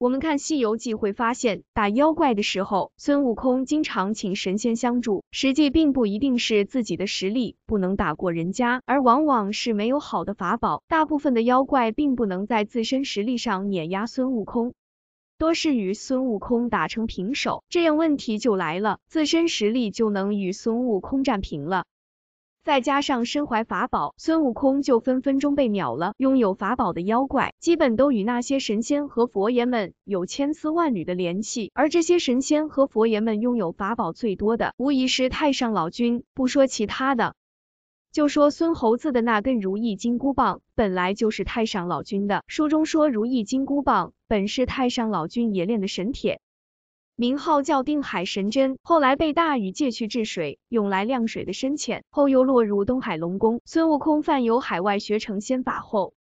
我们看《西游记》会发现，打妖怪的时候，孙悟空经常请神仙相助，实际并不一定是自己的实力不能打过人家，而往往是没有好的法宝。大部分的妖怪并不能在自身实力上碾压孙悟空，多是与孙悟空打成平手。这样问题就来了，自身实力就能与孙悟空战平了。再加上身怀法宝，孙悟空就分分钟被秒了。拥有法宝的妖怪，基本都与那些神仙和佛爷们有千丝万缕的联系。而这些神仙和佛爷们拥有法宝最多的，无疑是太上老君。不说其他的，就说孙猴子的那根如意金箍棒，本来就是太上老君的。书中说，如意金箍棒本是太上老君冶炼的神铁。名号叫定海神针，后来被大禹借去治水，用来量水的深浅，后又落入东海龙宫。孙悟空犯有海外学成仙法后。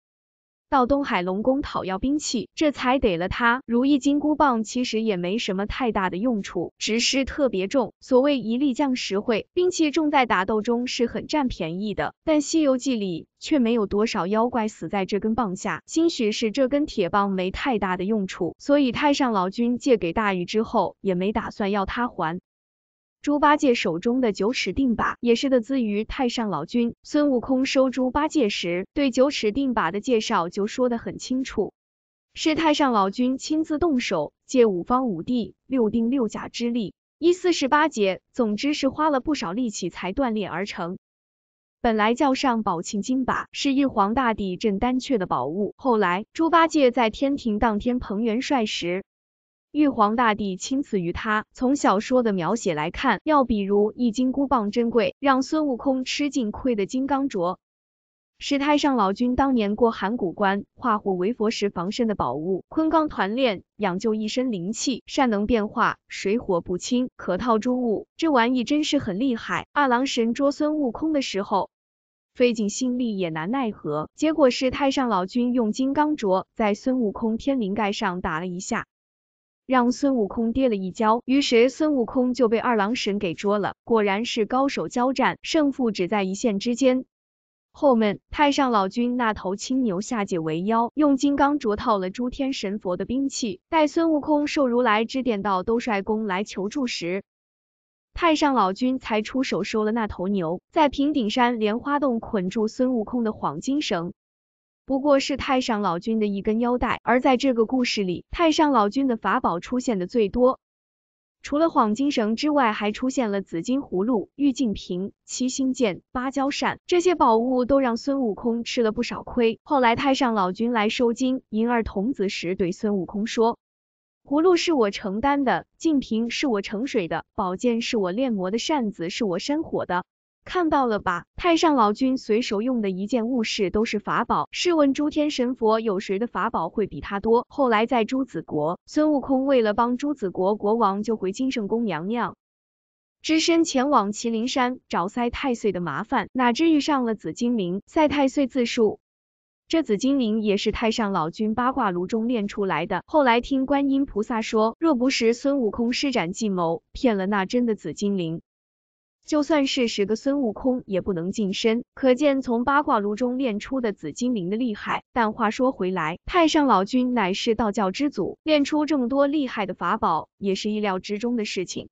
到东海龙宫讨要兵器，这才给了他如意金箍棒。其实也没什么太大的用处，只是特别重。所谓一力降十会，兵器重在打斗中是很占便宜的。但《西游记》里却没有多少妖怪死在这根棒下，兴许是这根铁棒没太大的用处，所以太上老君借给大禹之后，也没打算要他还。猪八戒手中的九齿钉耙也是的自于太上老君。孙悟空收猪八戒时对九齿钉耙的介绍就说的很清楚，是太上老君亲自动手，借五方五帝、六丁六甲之力，一四十八节，总之是花了不少力气才锻炼而成。本来叫上宝庆金耙，是玉皇大帝镇丹阙的宝物，后来猪八戒在天庭当天蓬元帅时。玉皇大帝亲赐于他。从小说的描写来看，要比如一金箍棒珍贵，让孙悟空吃尽亏的金刚镯，是太上老君当年过函谷关，化虎为佛时防身的宝物。昆冈团炼，养就一身灵气，善能变化，水火不侵，可套诸物。这玩意真是很厉害。二郎神捉孙悟空的时候，费尽心力也难奈何，结果是太上老君用金刚镯在孙悟空天灵盖上打了一下。让孙悟空跌了一跤，于是孙悟空就被二郎神给捉了。果然是高手交战，胜负只在一线之间。后面，太上老君那头青牛下界为妖，用金刚镯套了诸天神佛的兵器。待孙悟空受如来指点到兜率宫来求助时，太上老君才出手收了那头牛，在平顶山莲花洞捆住孙悟空的黄金绳。不过是太上老君的一根腰带，而在这个故事里，太上老君的法宝出现的最多，除了幌金绳之外，还出现了紫金葫芦、玉净瓶、七星剑、芭蕉扇，这些宝物都让孙悟空吃了不少亏。后来太上老君来收金银儿童子时，对孙悟空说，葫芦是我承担的，净瓶是我盛水的，宝剑是我炼魔的，扇子是我扇火的。看到了吧，太上老君随手用的一件物事都是法宝，试问诸天神佛，有谁的法宝会比他多？后来在朱子国，孙悟空为了帮朱子国国王救回金圣宫娘娘，只身前往麒麟山找赛太岁的麻烦，哪知遇上了紫金铃。赛太岁自述，这紫金铃也是太上老君八卦炉中炼出来的。后来听观音菩萨说，若不是孙悟空施展计谋，骗了那真的紫金铃。就算是十个孙悟空也不能近身，可见从八卦炉中炼出的紫金铃的厉害。但话说回来，太上老君乃是道教之祖，炼出这么多厉害的法宝也是意料之中的事情。